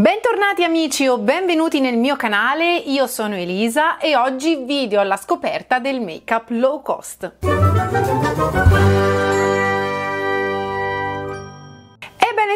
Bentornati amici o benvenuti nel mio canale, io sono Elisa e oggi video alla scoperta del make up low cost.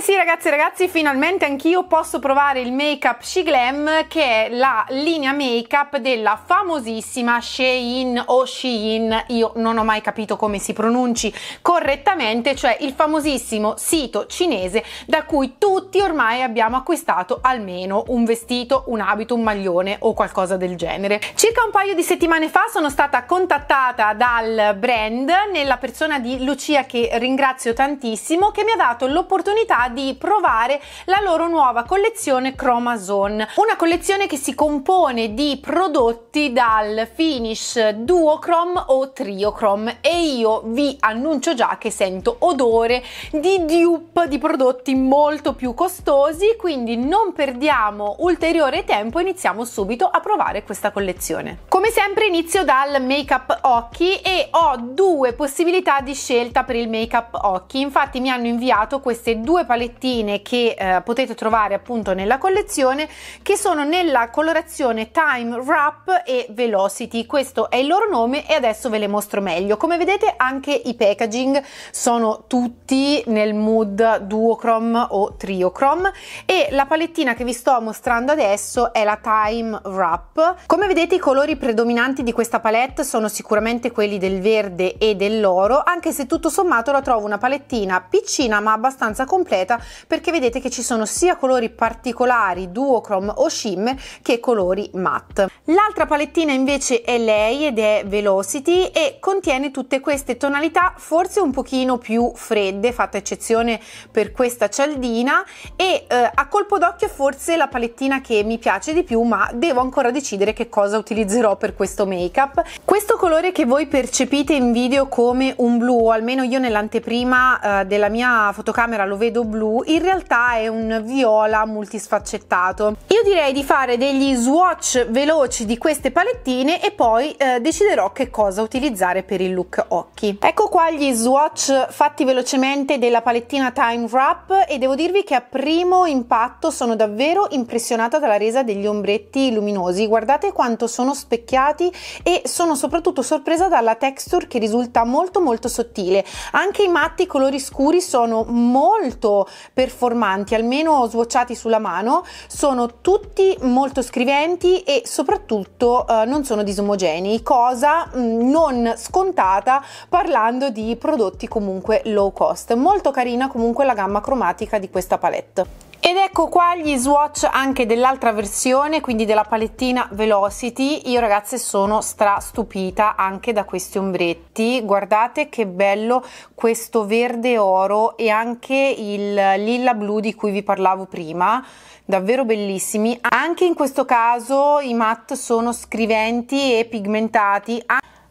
sì ragazzi e ragazzi, finalmente anch'io posso provare il Make Up She Glam che è la linea make up della famosissima Shein o Shein, io non ho mai capito come si pronunci correttamente, cioè il famosissimo sito cinese da cui tutti ormai abbiamo acquistato almeno un vestito, un abito, un maglione o qualcosa del genere. Circa un paio di settimane fa sono stata contattata dal brand nella persona di Lucia che ringrazio tantissimo che mi ha dato l'opportunità di di provare la loro nuova collezione Chromazone, una collezione che si compone di prodotti dal finish duochrome o triochrome e io vi annuncio già che sento odore di dupe di prodotti molto più costosi, quindi non perdiamo ulteriore tempo iniziamo subito a provare questa collezione. Come sempre inizio dal make up occhi e ho due possibilità di scelta per il make up occhi, infatti mi hanno inviato queste due palettine che eh, potete trovare appunto nella collezione che sono nella colorazione Time Wrap e Velocity questo è il loro nome e adesso ve le mostro meglio come vedete anche i packaging sono tutti nel mood duochrome o triochrome e la palettina che vi sto mostrando adesso è la Time Wrap come vedete i colori predominanti di questa palette sono sicuramente quelli del verde e dell'oro anche se tutto sommato la trovo una palettina piccina ma abbastanza complessa completa perché vedete che ci sono sia colori particolari duochrome o shimmer che colori matte l'altra palettina invece è lei ed è velocity e contiene tutte queste tonalità forse un pochino più fredde fatta eccezione per questa cialdina e eh, a colpo d'occhio forse la palettina che mi piace di più ma devo ancora decidere che cosa utilizzerò per questo make up questo colore che voi percepite in video come un blu o almeno io nell'anteprima eh, della mia fotocamera lo vedo blu blu in realtà è un viola multisfaccettato. Io direi di fare degli swatch veloci di queste palettine e poi eh, deciderò che cosa utilizzare per il look occhi. Ecco qua gli swatch fatti velocemente della palettina Time Wrap e devo dirvi che a primo impatto sono davvero impressionata dalla resa degli ombretti luminosi. Guardate quanto sono specchiati e sono soprattutto sorpresa dalla texture che risulta molto molto sottile. Anche i matti colori scuri sono molto performanti, almeno sbocciati sulla mano, sono tutti molto scriventi e soprattutto eh, non sono disomogenei, cosa mh, mm, non scontata parlando di prodotti comunque low cost. Molto carina comunque la gamma cromatica di questa palette. Ed ecco qua gli swatch anche dell'altra versione, quindi della palettina Velocity. Io ragazze sono stra stupita anche da questi ombretti. Guardate che bello questo verde oro e anche il lilla blu di cui vi parlavo prima davvero bellissimi anche in questo caso i matte sono scriventi e pigmentati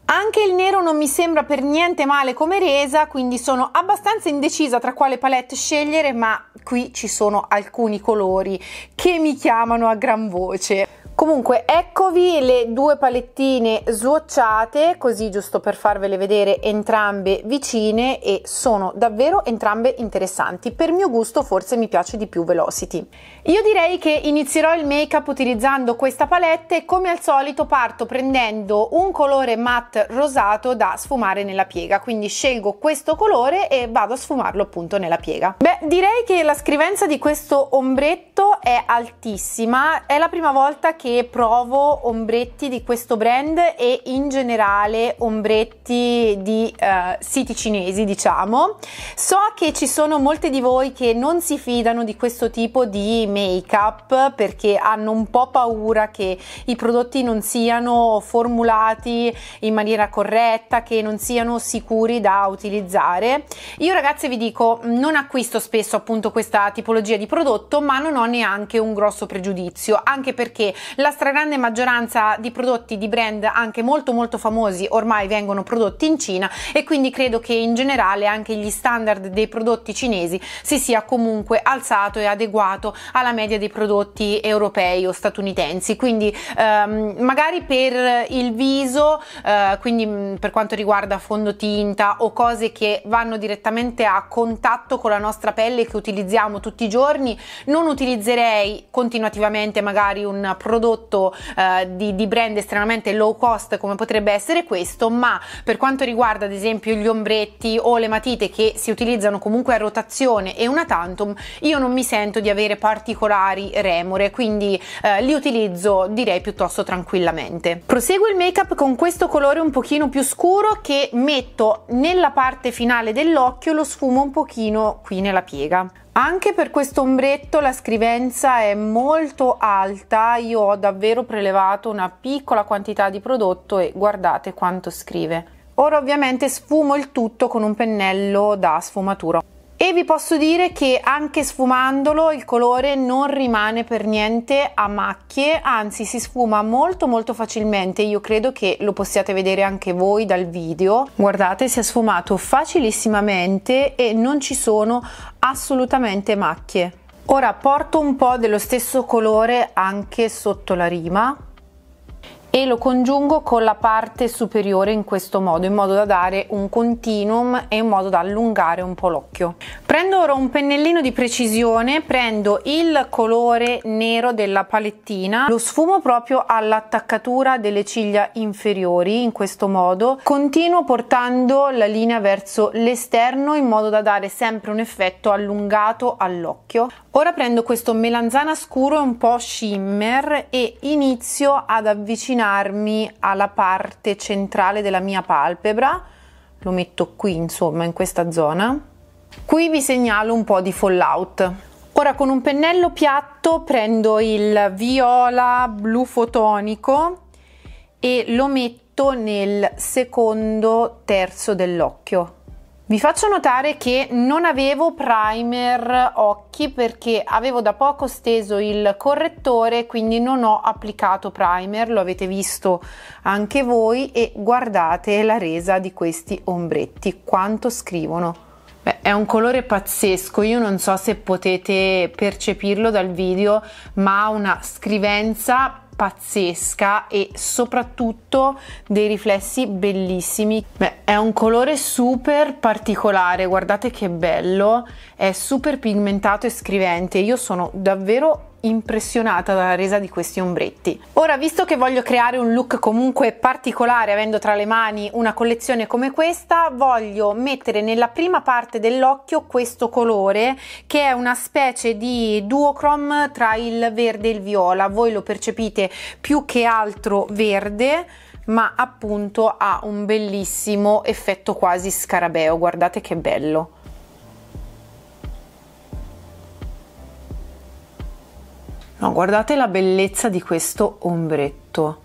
anche il nero non mi sembra per niente male come resa, quindi sono abbastanza indecisa tra quale palette scegliere, ma qui ci sono alcuni colori che mi chiamano a gran voce. Comunque, eccovi le due palettine slocciate, così giusto per farvele vedere entrambe vicine e sono davvero entrambe interessanti. Per mio gusto forse mi piace di più Velocity. Io direi che inizierò il make up utilizzando questa palette e come al solito parto prendendo un colore matte rosato da sfumare nella piega, quindi scelgo questo colore e vado a sfumarlo appunto nella piega. Beh, direi che la scrivenza di questo ombretto è altissima, è la prima volta che che provo ombretti di questo brand e in generale ombretti di uh, siti cinesi, diciamo. So che ci sono molte di voi che non si fidano di questo tipo di make-up perché hanno un po' paura che i prodotti non siano formulati in maniera corretta, che non siano sicuri da utilizzare. Io ragazzi vi dico, non acquisto spesso appunto questa tipologia di prodotto, ma non ho neanche un grosso pregiudizio, anche perché la stragrande maggioranza di prodotti di brand anche molto molto famosi ormai vengono prodotti in Cina e quindi credo che in generale anche gli standard dei prodotti cinesi si sia comunque alzato e adeguato alla media dei prodotti europei o statunitensi. Quindi ehm, magari per il viso, eh, quindi mm, per quanto riguarda fondotinta o cose che vanno direttamente a contatto con la nostra pelle che utilizziamo tutti i giorni, non utilizzerei continuativamente magari un prodotto prodotto eh, di, di, brand estremamente low cost come potrebbe essere questo, ma per quanto riguarda ad esempio gli ombretti o le matite che si utilizzano comunque a rotazione e una tantum, io non mi sento di avere particolari remore, quindi eh, li utilizzo direi piuttosto tranquillamente. Proseguo il make up con questo colore un pochino più scuro che metto nella parte finale dell'occhio, lo sfumo un pochino qui nella piega. Anche per questo ombretto la scrivenza è molto alta, io ho davvero prelevato una piccola quantità di prodotto e guardate quanto scrive. Ora ovviamente sfumo il tutto con un pennello da sfumatura e vi posso dire che anche sfumandolo il colore non rimane per niente a macchie anzi si sfuma molto molto facilmente io credo che lo possiate vedere anche voi dal video guardate si è sfumato facilissimamente e non ci sono assolutamente macchie ora porto un po' dello stesso colore anche sotto la rima e lo congiungo con la parte superiore in questo modo, in modo da dare un continuum e in modo da allungare un po' l'occhio. Prendo ora un pennellino di precisione, prendo il colore nero della palettina, lo sfumo proprio all'attaccatura delle ciglia inferiori in questo modo, continuo portando la linea verso l'esterno in modo da dare sempre un effetto allungato all'occhio. Ora prendo questo melanzana scuro e un po' shimmer e inizio ad avvicinarmi alla parte centrale della mia palpebra, lo metto qui insomma in questa zona. Qui vi segnalo un po' di fallout. Ora con un pennello piatto prendo il viola blu fotonico e lo metto nel secondo terzo dell'occhio. Vi faccio notare che non avevo primer occhi perché avevo da poco steso il correttore, quindi non ho applicato primer, lo avete visto anche voi e guardate la resa di questi ombretti, quanto scrivono. Beh, è un colore pazzesco, io non so se potete percepirlo dal video, ma ha una scrivenza pazzesca e soprattutto dei riflessi bellissimi. Beh, è un colore super particolare, guardate che bello è super pigmentato e scrivente, io sono davvero impressionata dalla resa di questi ombretti. Ora, visto che voglio creare un look comunque particolare avendo tra le mani una collezione come questa, voglio mettere nella prima parte dell'occhio questo colore che è una specie di duochrome tra il verde e il viola. Voi lo percepite più che altro verde ma appunto ha un bellissimo effetto quasi scarabeo, guardate che bello. No, guardate la bellezza di questo ombretto.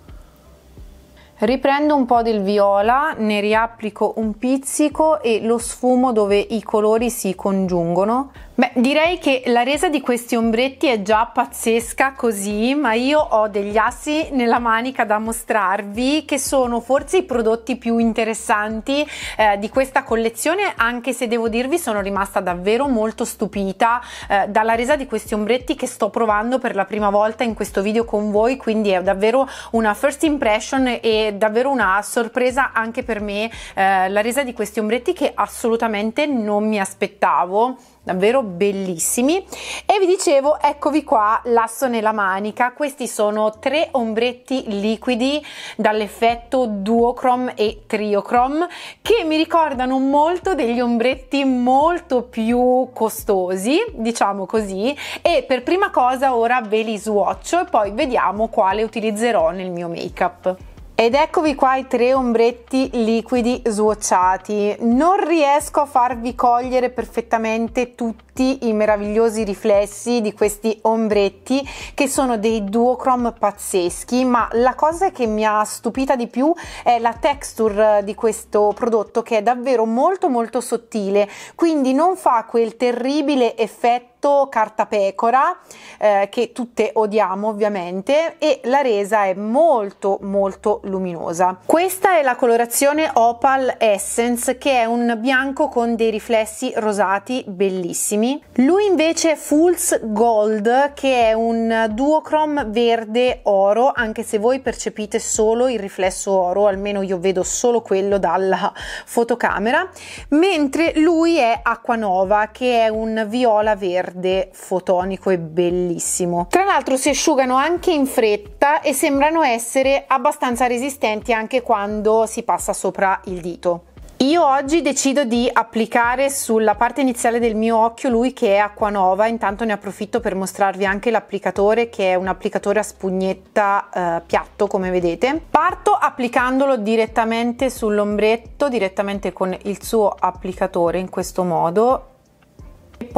Riprendo un po' del viola, ne riapplico un pizzico e lo sfumo dove i colori si congiungono Beh, direi che la resa di questi ombretti è già pazzesca così, ma io ho degli assi nella manica da mostrarvi che sono forse i prodotti più interessanti eh, di questa collezione, anche se devo dirvi sono rimasta davvero molto stupita eh, dalla resa di questi ombretti che sto provando per la prima volta in questo video con voi, quindi è davvero una first impression e davvero una sorpresa anche per me eh, la resa di questi ombretti che assolutamente non mi aspettavo davvero bellissimi e vi dicevo eccovi qua l'asso nella manica questi sono tre ombretti liquidi dall'effetto duochrome e triochrome che mi ricordano molto degli ombretti molto più costosi diciamo così e per prima cosa ora ve li swatch e poi vediamo quale utilizzerò nel mio make up ed eccovi qua i tre ombretti liquidi swatchati. Non riesco a farvi cogliere perfettamente tutti i meravigliosi riflessi di questi ombretti che sono dei duochrome pazzeschi, ma la cosa che mi ha stupita di più è la texture di questo prodotto che è davvero molto molto sottile, quindi non fa quel terribile effetto Cornetto, carta pecora, eh, che tutte odiamo ovviamente, e la resa è molto molto luminosa. Questa è la colorazione Opal Essence, che è un bianco con dei riflessi rosati bellissimi. Lui invece è Fools Gold, che è un duochrome verde oro, anche se voi percepite solo il riflesso oro, almeno io vedo solo quello dalla fotocamera, mentre lui è Acquanova, che è un viola verde verde fotonico e bellissimo. Tra l'altro si asciugano anche in fretta e sembrano essere abbastanza resistenti anche quando si passa sopra il dito. Io oggi decido di applicare sulla parte iniziale del mio occhio lui che è Acquanova, intanto ne approfitto per mostrarvi anche l'applicatore che è un applicatore a spugnetta eh, piatto come vedete. Parto applicandolo direttamente sull'ombretto, direttamente con il suo applicatore in questo modo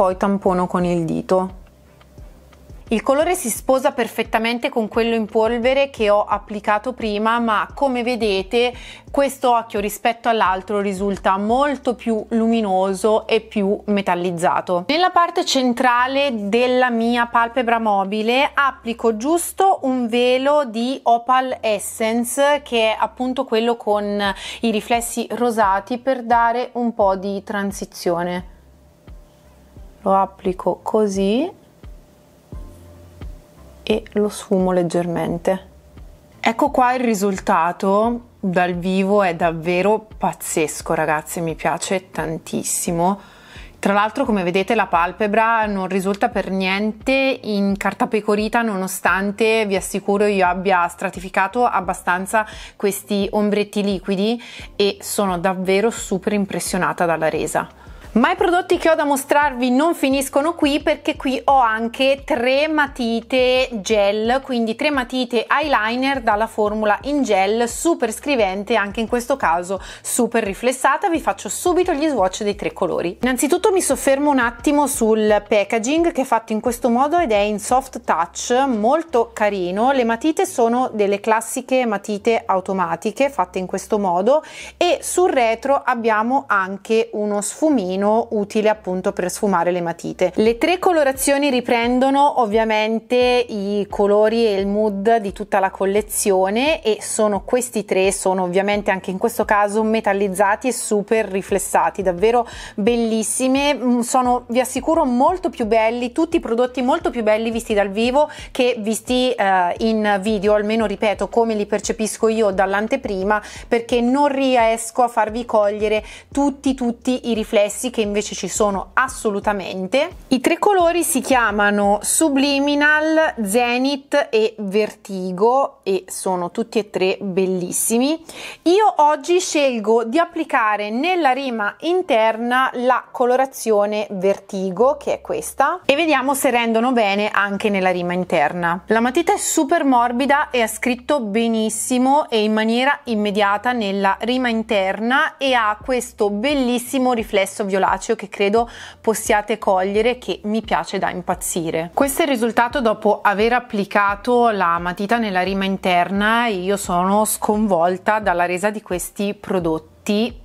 poi tampono con il dito. Il colore si sposa perfettamente con quello in polvere che ho applicato prima, ma come vedete questo occhio rispetto all'altro risulta molto più luminoso e più metallizzato. Nella parte centrale della mia palpebra mobile applico giusto un velo di Opal Essence che è appunto quello con i riflessi rosati per dare un po' di transizione lo applico così e lo sfumo leggermente. Ecco qua il risultato dal vivo è davvero pazzesco ragazzi, mi piace tantissimo. Tra l'altro come vedete la palpebra non risulta per niente in carta pecorita nonostante vi assicuro io abbia stratificato abbastanza questi ombretti liquidi e sono davvero super impressionata dalla resa. Ma i prodotti che ho da mostrarvi non finiscono qui perché qui ho anche tre matite gel, quindi tre matite eyeliner dalla formula in gel, super scrivente, anche in questo caso super riflessata. Vi faccio subito gli swatch dei tre colori. Innanzitutto mi soffermo un attimo sul packaging che è fatto in questo modo ed è in soft touch, molto carino. Le matite sono delle classiche matite automatiche fatte in questo modo e sul retro abbiamo anche uno sfumino meno utile appunto per sfumare le matite. Le tre colorazioni riprendono ovviamente i colori e il mood di tutta la collezione e sono questi tre, sono ovviamente anche in questo caso metallizzati e super riflessati, davvero bellissime, mm, sono vi assicuro molto più belli, tutti i prodotti molto più belli visti dal vivo che visti eh, in video, almeno ripeto come li percepisco io dall'anteprima perché non riesco a farvi cogliere tutti tutti i riflessi che invece ci sono assolutamente. I tre colori si chiamano Subliminal, Zenith e Vertigo e sono tutti e tre bellissimi. Io oggi scelgo di applicare nella rima interna la colorazione Vertigo che è questa e vediamo se rendono bene anche nella rima interna. La matita è super morbida e ha scritto benissimo e in maniera immediata nella rima interna e ha questo bellissimo riflesso violetto violaceo che credo possiate cogliere che mi piace da impazzire. Questo è il risultato dopo aver applicato la matita nella rima interna e io sono sconvolta dalla resa di questi prodotti.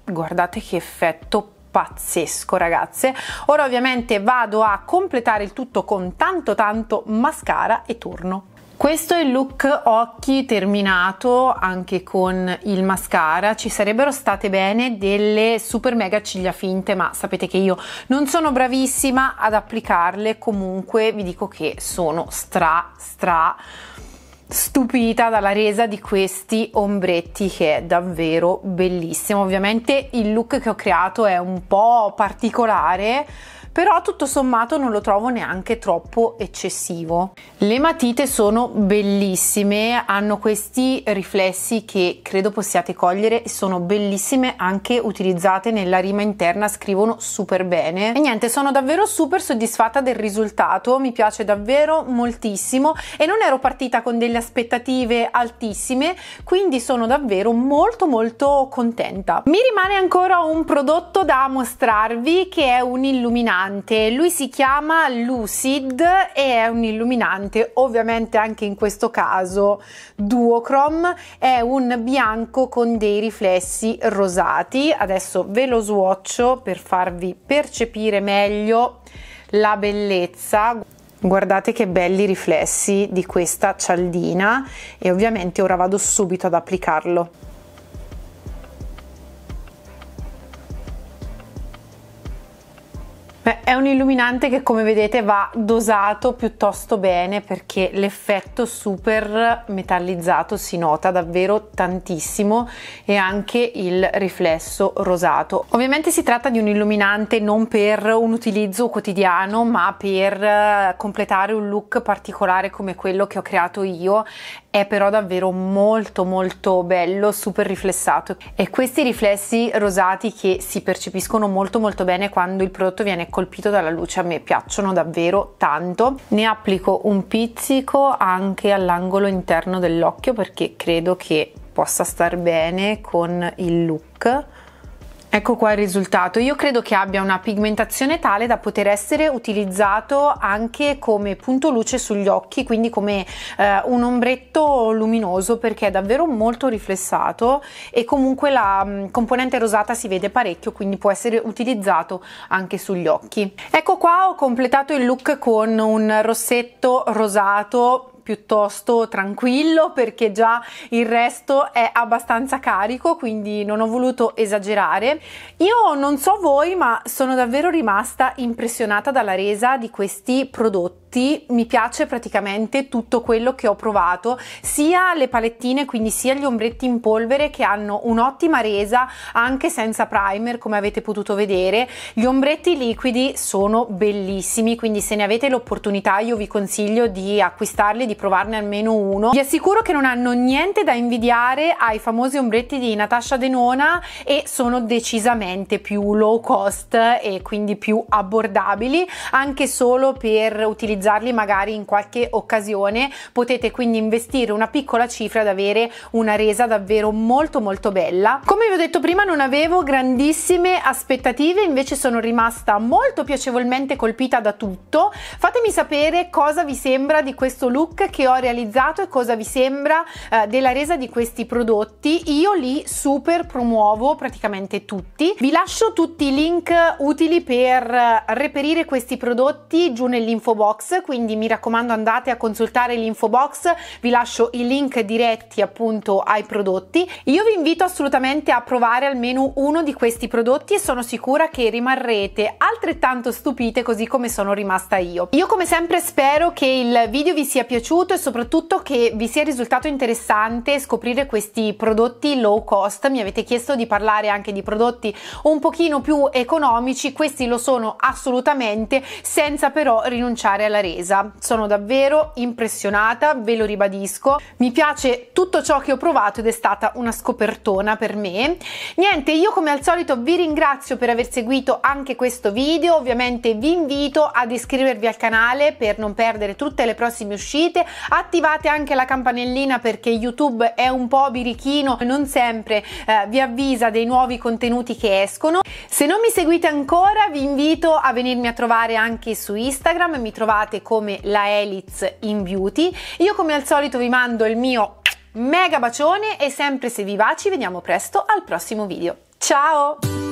Guardate che effetto pazzesco ragazze ora ovviamente vado a completare il tutto con tanto tanto mascara e torno questo è il look occhi terminato anche con il mascara, ci sarebbero state bene delle super mega ciglia finte ma sapete che io non sono bravissima ad applicarle, comunque vi dico che sono stra stra stupita dalla resa di questi ombretti che è davvero bellissimo. Ovviamente il look che ho creato è un po' particolare però tutto sommato non lo trovo neanche troppo eccessivo. Le matite sono bellissime, hanno questi riflessi che credo possiate cogliere, sono bellissime anche utilizzate nella rima interna, scrivono super bene. E niente, sono davvero super soddisfatta del risultato, mi piace davvero moltissimo e non ero partita con delle aspettative altissime, quindi sono davvero molto molto contenta. Mi rimane ancora un prodotto da mostrarvi che è un illuminante illuminante, lui si chiama Lucid e è un illuminante ovviamente anche in questo caso duochrome, è un bianco con dei riflessi rosati, adesso ve lo swatcho per farvi percepire meglio la bellezza. Guardate che belli riflessi di questa cialdina e ovviamente ora vado subito ad applicarlo. Beh, è un illuminante che come vedete va dosato piuttosto bene perché l'effetto super metallizzato si nota davvero tantissimo e anche il riflesso rosato. Ovviamente si tratta di un illuminante non per un utilizzo quotidiano ma per eh, completare un look particolare come quello che ho creato io è però davvero molto molto bello, super riflessato e questi riflessi rosati che si percepiscono molto molto bene quando il prodotto viene colpito dalla luce a me piacciono davvero tanto ne applico un pizzico anche all'angolo interno dell'occhio perché credo che possa star bene con il look Ecco qua il risultato. Io credo che abbia una pigmentazione tale da poter essere utilizzato anche come punto luce sugli occhi, quindi come eh, un ombretto luminoso perché è davvero molto riflessato e comunque la mh, mm, componente rosata si vede parecchio, quindi può essere utilizzato anche sugli occhi. Ecco qua ho completato il look con un rossetto rosato piuttosto tranquillo perché già il resto è abbastanza carico, quindi non ho voluto esagerare. Io non so voi, ma sono davvero rimasta impressionata dalla resa di questi prodotti tutti, mi piace praticamente tutto quello che ho provato, sia le palettine, quindi sia gli ombretti in polvere che hanno un'ottima resa anche senza primer come avete potuto vedere, gli ombretti liquidi sono bellissimi, quindi se ne avete l'opportunità io vi consiglio di acquistarli, di provarne almeno uno. Vi assicuro che non hanno niente da invidiare ai famosi ombretti di Natasha Denona e sono decisamente più low cost e quindi più abbordabili, anche solo per utilizzare utilizzarli magari in qualche occasione, potete quindi investire una piccola cifra ad avere una resa davvero molto molto bella. Come vi ho detto prima non avevo grandissime aspettative, invece sono rimasta molto piacevolmente colpita da tutto. Fatemi sapere cosa vi sembra di questo look che ho realizzato e cosa vi sembra eh, della resa di questi prodotti. Io li super promuovo praticamente tutti. Vi lascio tutti i link utili per eh, reperire questi prodotti giù nell'info box quindi mi raccomando andate a consultare l'info box, vi lascio i link diretti appunto ai prodotti. Io vi invito assolutamente a provare almeno uno di questi prodotti e sono sicura che rimarrete altrettanto stupite così come sono rimasta io. Io come sempre spero che il video vi sia piaciuto e soprattutto che vi sia risultato interessante scoprire questi prodotti low cost. Mi avete chiesto di parlare anche di prodotti un pochino più economici, questi lo sono assolutamente senza però rinunciare alla resa. Sono davvero impressionata, ve lo ribadisco. Mi piace tutto ciò che ho provato ed è stata una scopertona per me. Niente, io come al solito vi ringrazio per aver seguito anche questo video. Ovviamente vi invito ad iscrivervi al canale per non perdere tutte le prossime uscite. Attivate anche la campanellina perché YouTube è un po' birichino, e non sempre eh, vi avvisa dei nuovi contenuti che escono. Se non mi seguite ancora vi invito a venirmi a trovare anche su Instagram, mi trovate trovate come la Elitz in Beauty. Io come al solito vi mando il mio mega bacione e sempre se vivaci vediamo presto al prossimo video. Ciao!